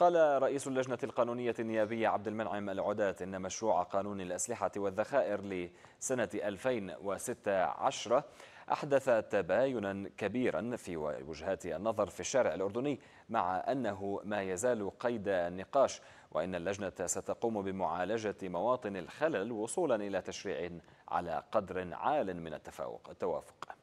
قال رئيس اللجنة القانونية النيابية عبد المنعم العدات إن مشروع قانون الأسلحة والذخائر لسنة 2016 أحدث تباينا كبيرا في وجهات النظر في الشارع الأردني مع أنه ما يزال قيد النقاش وإن اللجنة ستقوم بمعالجة مواطن الخلل وصولا إلى تشريع على قدر عال من التفاوق التوافق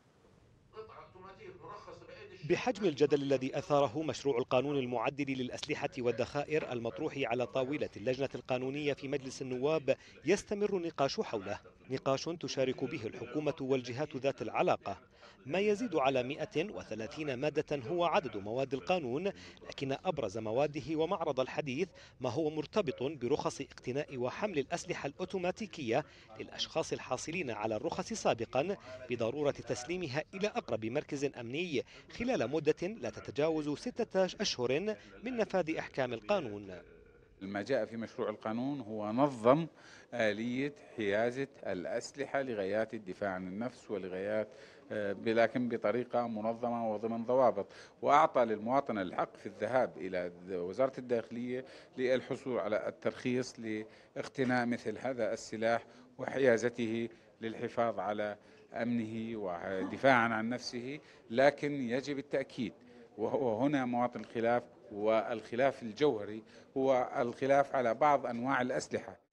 بحجم الجدل الذي أثاره مشروع القانون المعدل للأسلحة والذخائر المطروح على طاولة اللجنة القانونية في مجلس النواب يستمر النقاش حوله نقاش تشارك به الحكومة والجهات ذات العلاقة ما يزيد على 130 مادة هو عدد مواد القانون لكن أبرز مواده ومعرض الحديث ما هو مرتبط برخص اقتناء وحمل الأسلحة الأوتوماتيكية للأشخاص الحاصلين على الرخص سابقا بضرورة تسليمها إلى أقرب مركز أمني خلال مدة لا تتجاوز ستة أشهر من نفاذ أحكام القانون ما جاء في مشروع القانون هو نظم آلية حيازة الأسلحة لغايات الدفاع عن النفس ولغايات آه، لكن بطريقة منظمة وضمن ضوابط وأعطى للمواطن الحق في الذهاب إلى وزارة الداخلية للحصول على الترخيص لاقتناء مثل هذا السلاح وحيازته للحفاظ على أمنه ودفاعا عن نفسه لكن يجب التأكيد وهو هنا مواطن الخلاف والخلاف الجوهري هو الخلاف على بعض أنواع الأسلحة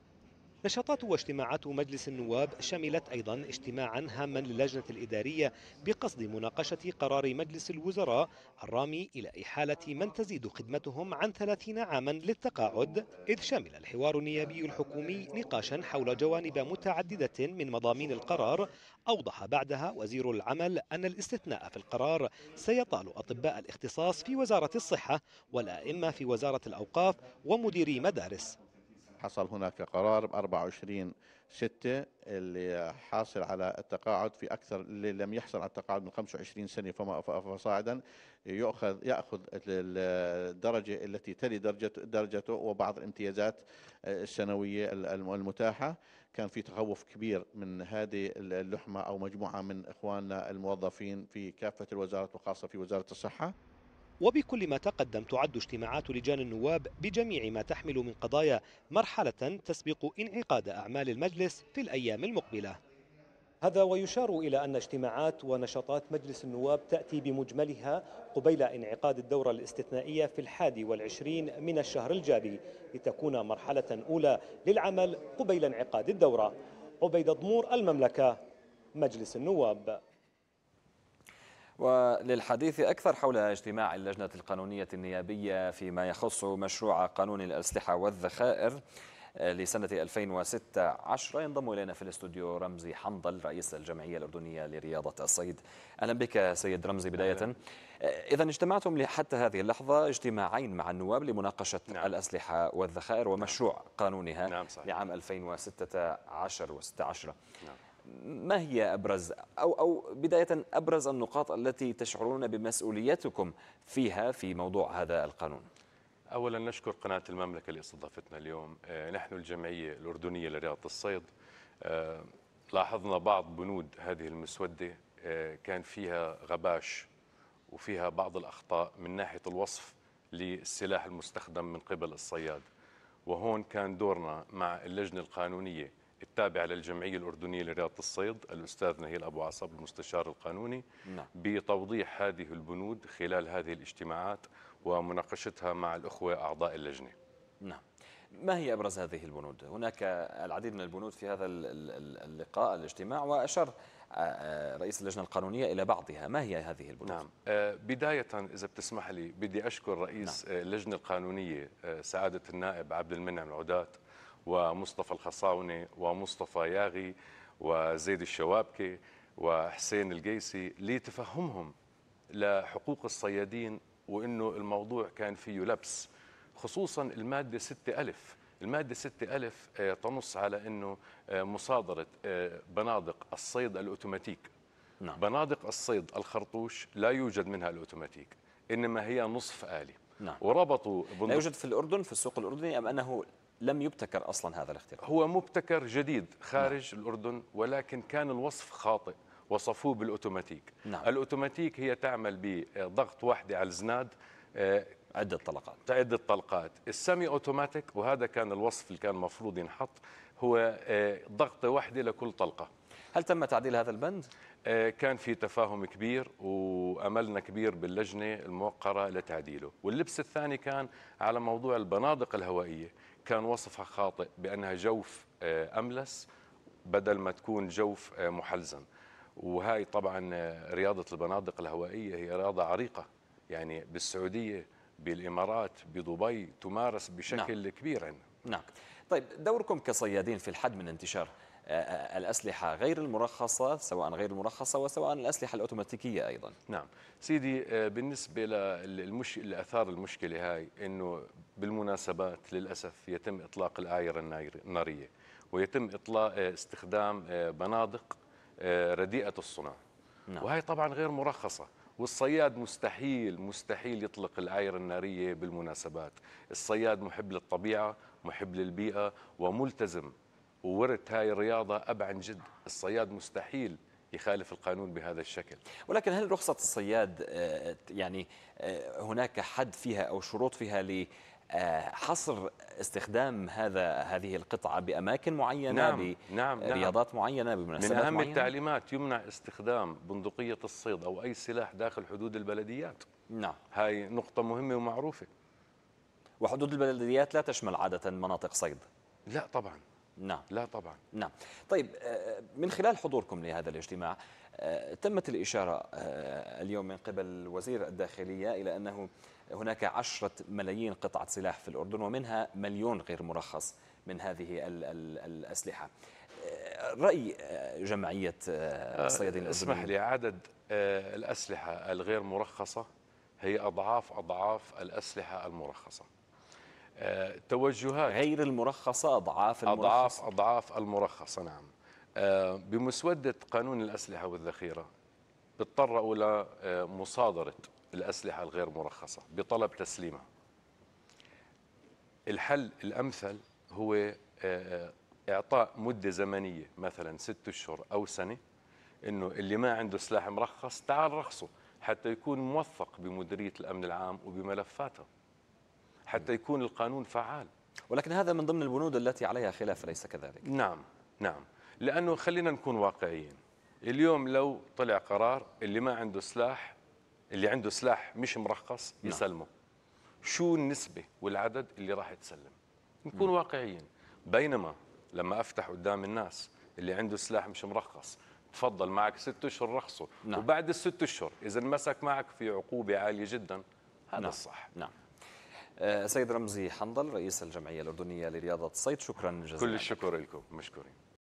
نشاطات واجتماعات مجلس النواب شملت أيضا اجتماعا هاما للجنة الإدارية بقصد مناقشة قرار مجلس الوزراء الرامي إلى إحالة من تزيد خدمتهم عن 30 عاما للتقاعد إذ شمل الحوار النيابي الحكومي نقاشا حول جوانب متعددة من مضامين القرار أوضح بعدها وزير العمل أن الاستثناء في القرار سيطال أطباء الاختصاص في وزارة الصحة والأئمة في وزارة الأوقاف ومديري مدارس حصل هناك قرار ب 24 6 اللي حاصل على التقاعد في اكثر اللي لم يحصل على التقاعد من 25 سنه فما فصاعدا يؤخذ ياخذ الدرجه التي تلي درجه درجته وبعض الامتيازات السنويه المتاحه كان في تخوف كبير من هذه اللحمه او مجموعه من اخواننا الموظفين في كافه الوزارات وخاصه في وزاره الصحه وبكل ما تقدم تعد اجتماعات لجان النواب بجميع ما تحمل من قضايا مرحلة تسبق انعقاد أعمال المجلس في الأيام المقبلة هذا ويشار إلى أن اجتماعات ونشاطات مجلس النواب تأتي بمجملها قبيل انعقاد الدورة الاستثنائية في الحادي والعشرين من الشهر الجاري لتكون مرحلة أولى للعمل قبيل انعقاد الدورة عبيد ضمور المملكة مجلس النواب وللحديث أكثر حول اجتماع اللجنة القانونية النيابية فيما يخص مشروع قانون الأسلحة والذخائر لسنة 2016 ينضم إلينا في الاستوديو رمزي حنظل رئيس الجمعية الأردنية لرياضة الصيد أهلا بك سيد رمزي بداية إذا اجتمعتم حتى هذه اللحظة اجتماعين مع النواب لمناقشة نعم. الأسلحة والذخائر ومشروع نعم. قانونها نعم صحيح. لعام 2016 و16 نعم. ما هي أبرز أو, أو بداية أبرز النقاط التي تشعرون بمسؤوليتكم فيها في موضوع هذا القانون أولا نشكر قناة المملكة اللي استضافتنا اليوم آه، نحن الجمعية الأردنية لرياضة الصيد آه، لاحظنا بعض بنود هذه المسودة آه، كان فيها غباش وفيها بعض الأخطاء من ناحية الوصف للسلاح المستخدم من قبل الصياد وهون كان دورنا مع اللجنة القانونية التابعة للجمعية الأردنية لرياضة الصيد الأستاذ نهيل أبو عصب المستشار القانوني نعم. بتوضيح هذه البنود خلال هذه الاجتماعات ومناقشتها مع الأخوة أعضاء اللجنة نعم ما هي أبرز هذه البنود؟ هناك العديد من البنود في هذا اللقاء الاجتماع وأشار آه، آه، رئيس اللجنة القانونية إلى بعضها ما هي هذه البنود؟ نعم آه، بداية إذا بتسمح لي بدي أشكر رئيس نعم. اللجنة القانونية سعادة النائب عبد المنعم العدات ومصطفى الخصاونة ومصطفى ياغي وزيد الشوابكي وحسين القيسي لتفهمهم لحقوق الصيادين وأنه الموضوع كان فيه لبس خصوصا المادة 6 ألف المادة 6 ألف آه، تنص على أنه آه، مصادرة آه، بنادق الصيد الأوتوماتيك نعم. بنادق الصيد الخرطوش لا يوجد منها الأوتوماتيك إنما هي نصف آلي نعم. وربطوا لا يوجد في الأردن في السوق الأردني أم أنه لم يبتكر أصلا هذا الاختراع هو مبتكر جديد نعم. خارج نعم. الأردن ولكن كان الوصف خاطئ وصفوه بالأوتوماتيك نعم. الأوتوماتيك هي تعمل بضغط واحدة على الزناد آه، عدة طلقات عدة طلقات السمي أوتوماتيك وهذا كان الوصف اللي كان المفروض ينحط هو آه، ضغطة واحدة لكل طلقة هل تم تعديل هذا البند؟ آه، كان في تفاهم كبير وأملنا كبير باللجنة الموقرة لتعديله واللبس الثاني كان على موضوع البنادق الهوائية كان وصفها خاطئ بأنها جوف آه، أملس بدل ما تكون جوف آه، محلزم وهاي طبعا آه، رياضة البنادق الهوائية هي رياضة عريقة يعني بالسعودية بالإمارات بدبي تمارس نعم. بشكل نعم. كبير عندنا نعم طيب دوركم كصيادين في الحد من انتشار الأسلحة غير المرخصة سواء غير المرخصة وسواء الأسلحة الأوتوماتيكية أيضا نعم سيدي آه، بالنسبة للمش... لأثار المشكلة هاي أنه بالمناسبات للأسف يتم إطلاق الآيرة النارية ويتم إطلاق آه، استخدام آه، بنادق رديئة الصنع نعم. وهي طبعا غير مرخصة والصياد مستحيل مستحيل يطلق الآيرة النارية بالمناسبات الصياد محب للطبيعة محب للبيئة وملتزم وورث هاي الرياضة أبعا جد الصياد مستحيل يخالف القانون بهذا الشكل ولكن هل رخصة الصياد آه، يعني آه، هناك حد فيها أو شروط فيها ل حصر استخدام هذا هذه القطعة بأماكن معينة نعم نعم برياضات نعم معينة بمناسبات من أهم معينة؟ التعليمات يمنع استخدام بندقية الصيد أو أي سلاح داخل حدود البلديات نعم هاي نقطة مهمة ومعروفة وحدود البلديات لا تشمل عادة مناطق صيد لا طبعاً نعم لا طبعا نعم طيب آه، من خلال حضوركم لهذا الاجتماع آه، تمت الإشارة آه، اليوم من قبل وزير الداخلية إلى أنه هناك عشرة ملايين قطعة سلاح في الأردن ومنها مليون غير مرخص من هذه الأسلحة رأي جمعية الصيادين اسمح لي عدد الأسلحة الغير مرخصة هي أضعاف أضعاف الأسلحة المرخصة آه، توجهات غير المرخصة أضعاف المرخصة أضعاف أضعاف المرخصة نعم آه، بمسودة قانون الأسلحة والذخيرة اضطروا إلى آه، مصادرة الأسلحة الغير مرخصة بطلب تسليمها الحل الأمثل هو إعطاء مدة زمنية مثلا ست أشهر أو سنة أنه اللي ما عنده سلاح مرخص تعال رخصه حتى يكون موثق بمديرية الأمن العام وبملفاتها حتى يكون القانون فعال ولكن هذا من ضمن البنود التي عليها خلاف ليس كذلك نعم نعم لأنه خلينا نكون واقعيين اليوم لو طلع قرار اللي ما عنده سلاح اللي عنده سلاح مش مرخص نعم. يسلمه نعم. شو النسبة والعدد اللي راح يتسلم نكون مم. واقعيين بينما لما أفتح قدام الناس اللي عنده سلاح مش مرخص تفضل معك ست أشهر رخصه نعم. وبعد الست أشهر إذا مسك معك في عقوبة عالية جدا هذا نعم. الصح نعم آه، سيد رمزي حنظل رئيس الجمعية الأردنية لرياضة الصيد شكرا جزيلا كل الشكر لكم مشكورين